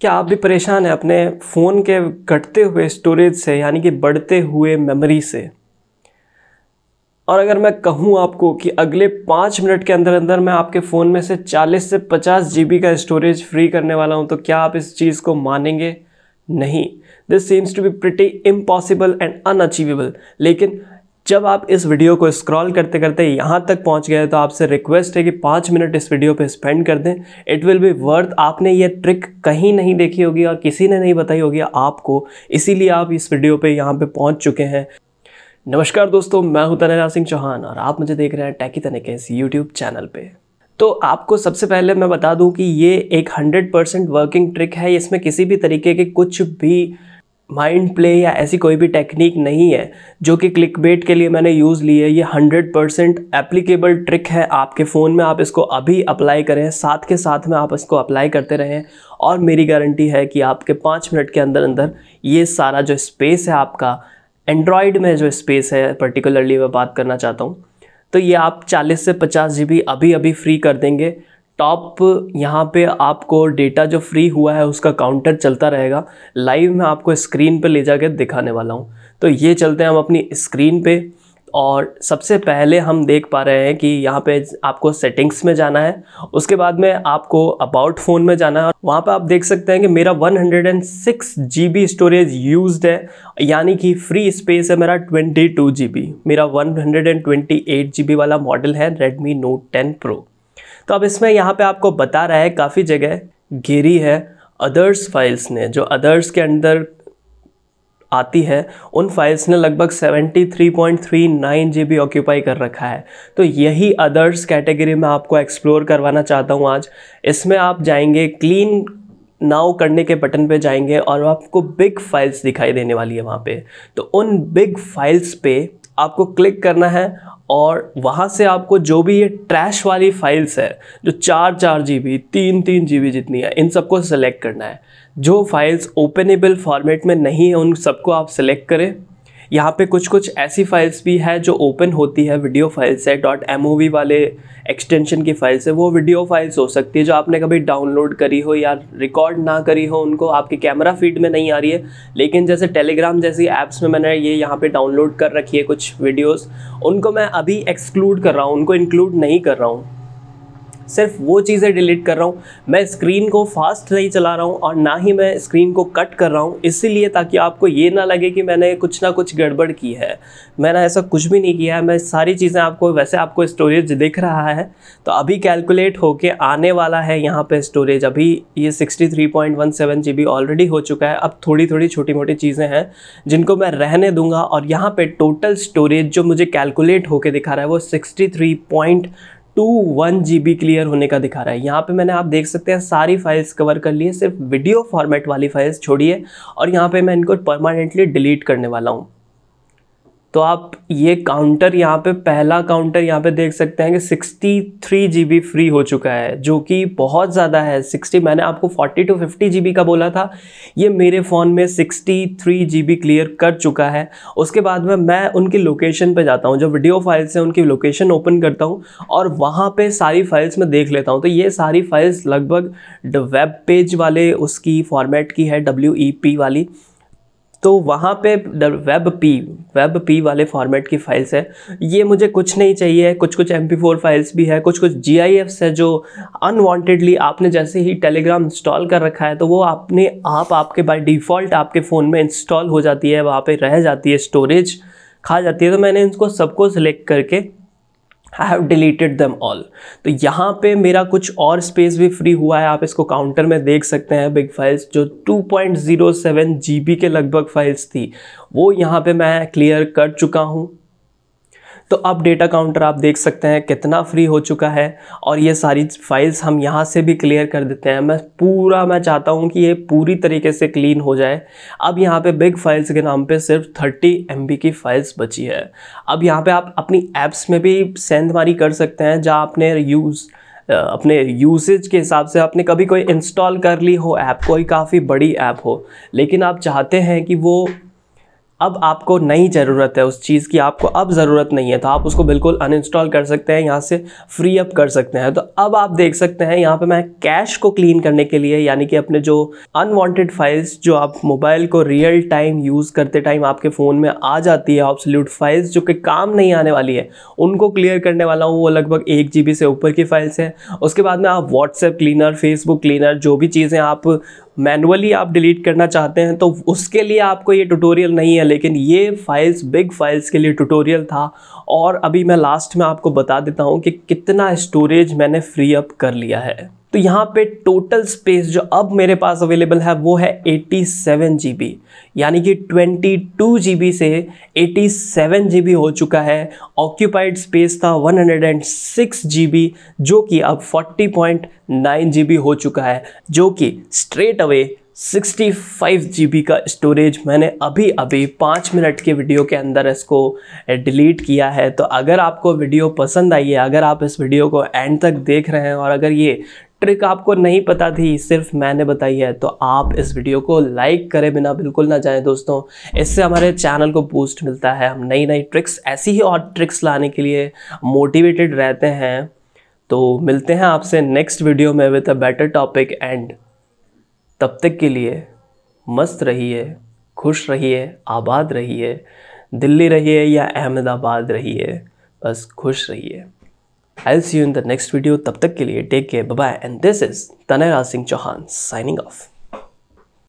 क्या आप भी परेशान हैं अपने फ़ोन के घटते हुए स्टोरेज से यानी कि बढ़ते हुए मेमोरी से और अगर मैं कहूँ आपको कि अगले पाँच मिनट के अंदर अंदर मैं आपके फ़ोन में से 40 से 50 जी का स्टोरेज फ्री करने वाला हूँ तो क्या आप इस चीज़ को मानेंगे नहीं this seems to be pretty impossible and unachievable लेकिन जब आप इस वीडियो को स्क्रॉल करते करते यहाँ तक पहुँच गए तो आपसे रिक्वेस्ट है कि पाँच मिनट इस वीडियो पे स्पेंड कर दें इट विल बी वर्थ आपने ये ट्रिक कहीं नहीं देखी होगी और किसी ने नहीं बताई होगी आपको इसीलिए आप इस वीडियो पे यहाँ पे पहुँच चुके हैं नमस्कार दोस्तों मैं हूँ तनैरा सिंह चौहान और आप मुझे देख रहे हैं टैकी तने के यूट्यूब चैनल पर तो आपको सबसे पहले मैं बता दूँ कि ये एक हंड्रेड वर्किंग ट्रिक है इसमें किसी भी तरीके के कुछ भी माइंड प्ले या ऐसी कोई भी टेक्निक नहीं है जो कि क्लिक बेट के लिए मैंने यूज़ ली है ये हंड्रेड परसेंट एप्लीकेबल ट्रिक है आपके फ़ोन में आप इसको अभी अप्लाई करें साथ के साथ में आप इसको अप्लाई करते रहें और मेरी गारंटी है कि आपके पाँच मिनट के अंदर अंदर ये सारा जो स्पेस है आपका एंड्रॉयड में जो स्पेस है पर्टिकुलरली मैं बात करना चाहता हूँ तो ये आप चालीस से पचास जी अभी अभी फ्री कर देंगे टॉप यहाँ पे आपको डेटा जो फ्री हुआ है उसका काउंटर चलता रहेगा लाइव मैं आपको स्क्रीन पे ले जाकर दिखाने वाला हूँ तो ये चलते हैं हम अपनी स्क्रीन पे और सबसे पहले हम देख पा रहे हैं कि यहाँ पे आपको सेटिंग्स में जाना है उसके बाद में आपको अबाउट फ़ोन में जाना है वहाँ पे आप देख सकते हैं कि मेरा 106 जीबी स्टोरेज यूज्ड है यानी कि फ्री स्पेस है मेरा 22 जीबी मेरा 128 जीबी वाला मॉडल है Redmi Note 10 Pro तो अब इसमें यहाँ पे आपको बता रहा है काफ़ी जगह घेरी है अदर्स फाइल्स ने जो अदर्स के अंदर आती है उन फाइल्स ने लगभग 73.39 जीबी ऑक्यूपाई कर रखा है तो यही अदर्स कैटेगरी में आपको एक्सप्लोर करवाना चाहता हूँ आज इसमें आप जाएंगे क्लीन नाउ करने के बटन पे जाएंगे और आपको बिग फाइल्स दिखाई देने वाली है वहाँ पे तो उन बिग फाइल्स पे आपको क्लिक करना है और वहाँ से आपको जो भी ये ट्रैश वाली फाइल्स है जो चार चार जी बी तीन तीन जी बी जितनी है इन सबको सेलेक्ट करना है जो फाइल्स ओपनेबल फॉर्मेट में नहीं है उन सबको आप सेलेक्ट करें यहाँ पे कुछ कुछ ऐसी फाइल्स भी है जो ओपन होती है वीडियो फाइल्स है डॉट एम वाले एक्सटेंशन की फाइल्स है वो वीडियो फाइल्स हो सकती है जो आपने कभी डाउनलोड करी हो या रिकॉर्ड ना करी हो उनको आपके कैमरा फीड में नहीं आ रही है लेकिन जैसे टेलीग्राम जैसी ऐप्स में मैंने ये यहाँ पे डाउनलोड कर रखी है कुछ वीडियोस उनको मैं अभी एक्सक्लूड कर रहा हूँ उनको इंक्लूड नहीं कर रहा हूँ सिर्फ वो चीज़ें डिलीट कर रहा हूँ मैं स्क्रीन को फास्ट नहीं चला रहा हूँ और ना ही मैं स्क्रीन को कट कर रहा हूँ इसीलिए ताकि आपको ये ना लगे कि मैंने कुछ ना कुछ गड़बड़ की है मैंने ऐसा कुछ भी नहीं किया है मैं सारी चीज़ें आपको वैसे आपको स्टोरेज दिख रहा है तो अभी कैलकुलेट होके आने वाला है यहाँ पर स्टोरेज अभी ये sixty three point one seven G B already हो चुका है अब थोड़ी थोड़ी छोटी मोटी चीज़ें हैं जिनको मैं रहने दूंगा और यहाँ पर टोटल स्टोरेज जो मुझे कैलकुलेट होकर दिखा रहा है वो sixty three point two one G B clear होने का दिखा रहा है यहाँ पे मैंने आप देख सकते हैं सारी फाइल्स कवर कर ली है सिर्फ वीडियो फॉर्मेट वाली फाइल्स छोड़ी है और यहाँ पे मैं इनको परमानेंटली डिलीट करने वाला हूँ तो आप ये काउंटर यहाँ पे पहला काउंटर यहाँ पे देख सकते हैं कि 63 बी फ्री हो चुका है जो कि बहुत ज़्यादा है 60 मैंने आपको 40 टू 50 बी का बोला था ये मेरे फ़ोन में 63 बी क्लियर कर चुका है उसके बाद में मैं उनकी लोकेशन पे जाता हूँ जो वीडियो फाइल्स हैं उनकी लोकेशन ओपन करता हूँ और वहाँ पर सारी फाइल्स मैं देख लेता हूँ तो ये सारी फाइल्स लगभग वेब पेज वाले उसकी फॉर्मेट की है डब्ल्यू e वाली तो वहाँ पे वेब पी वेब पी वाले फॉर्मेट की फाइल्स है ये मुझे कुछ नहीं चाहिए कुछ कुछ एम फाइल्स भी है कुछ कुछ जी आई एफ्स है जो अनवांटेडली आपने जैसे ही टेलीग्राम इंस्टॉल कर रखा है तो वो आपने आप आपके बाय डिफ़ॉल्ट आपके फ़ोन में इंस्टॉल हो जाती है वहाँ पर रह जाती है स्टोरेज खा जाती है तो मैंने इनको सबको सेलेक्ट करके I have deleted them all तो यहाँ पे मेरा कुछ और स्पेस भी फ्री हुआ है आप इसको काउंटर में देख सकते हैं बिग फाइल्स जो 2.07 जीबी के लगभग फाइल्स थी वो यहाँ पे मैं क्लियर कर चुका हूँ तो अब डेटा काउंटर आप देख सकते हैं कितना फ्री हो चुका है और ये सारी फाइल्स हम यहाँ से भी क्लियर कर देते हैं मैं पूरा मैं चाहता हूँ कि ये पूरी तरीके से क्लीन हो जाए अब यहाँ पे बिग फाइल्स के नाम पे सिर्फ 30 एम की फ़ाइल्स बची है अब यहाँ पे आप अपनी ऐप्स में भी सेंधमारी कर सकते हैं जहाँ आपने यूज़ अपने यूसेज के हिसाब से आपने कभी कोई इंस्टॉल कर ली हो ऐप कोई काफ़ी बड़ी ऐप हो लेकिन आप चाहते हैं कि वो अब आपको नई ज़रूरत है उस चीज़ की आपको अब ज़रूरत नहीं है तो आप उसको बिल्कुल अनइंस्टॉल कर सकते हैं यहाँ से फ्री अप कर सकते हैं तो अब आप देख सकते हैं यहाँ पे मैं कैश को क्लीन करने के लिए यानी कि अपने जो अनवांटेड फाइल्स जो आप मोबाइल को रियल टाइम यूज़ करते टाइम आपके फ़ोन में आ जाती है ऑप्सल्यूट फाइल्स जो कि काम नहीं आने वाली है उनको क्लियर करने वाला हूँ वो लगभग एक जी से ऊपर की फाइल्स हैं उसके बाद में आप व्हाट्सएप क्लीनर फेसबुक क्लीनर जो भी चीज़ें आप मैनुअली आप डिलीट करना चाहते हैं तो उसके लिए आपको ये ट्यूटोरियल नहीं है लेकिन ये फाइल्स बिग फाइल्स के लिए ट्यूटोरियल था और अभी मैं लास्ट में आपको बता देता हूँ कि कितना स्टोरेज मैंने फ्री अप कर लिया है तो यहाँ पे टोटल स्पेस जो अब मेरे पास अवेलेबल है वो है 87 जीबी यानी कि 22 जीबी से 87 जीबी हो चुका है ऑक्यूपाइड स्पेस था 106 जीबी जो कि अब 40.9 जीबी हो चुका है जो कि स्ट्रेट अवे 65 जीबी का स्टोरेज मैंने अभी अभी पाँच मिनट के वीडियो के अंदर इसको डिलीट eh, किया है तो अगर आपको वीडियो पसंद आई है अगर आप इस वीडियो को एंड तक देख रहे हैं और अगर ये ट्रिक आपको नहीं पता थी सिर्फ मैंने बताई है तो आप इस वीडियो को लाइक करें बिना बिल्कुल ना जाएं दोस्तों इससे हमारे चैनल को बूस्ट मिलता है हम नई नई ट्रिक्स ऐसी ही और ट्रिक्स लाने के लिए मोटिवेटेड रहते हैं तो मिलते हैं आपसे नेक्स्ट वीडियो में with a better topic and तब तक के लिए मस्त रहिए खुश रहिए आबाद रहिए दिल्ली रहिए या अहमदाबाद रहिए बस खुश रहिए I see you in the next video तब तक के लिए take care bye and this is Tanayraj Singh Chauhan signing of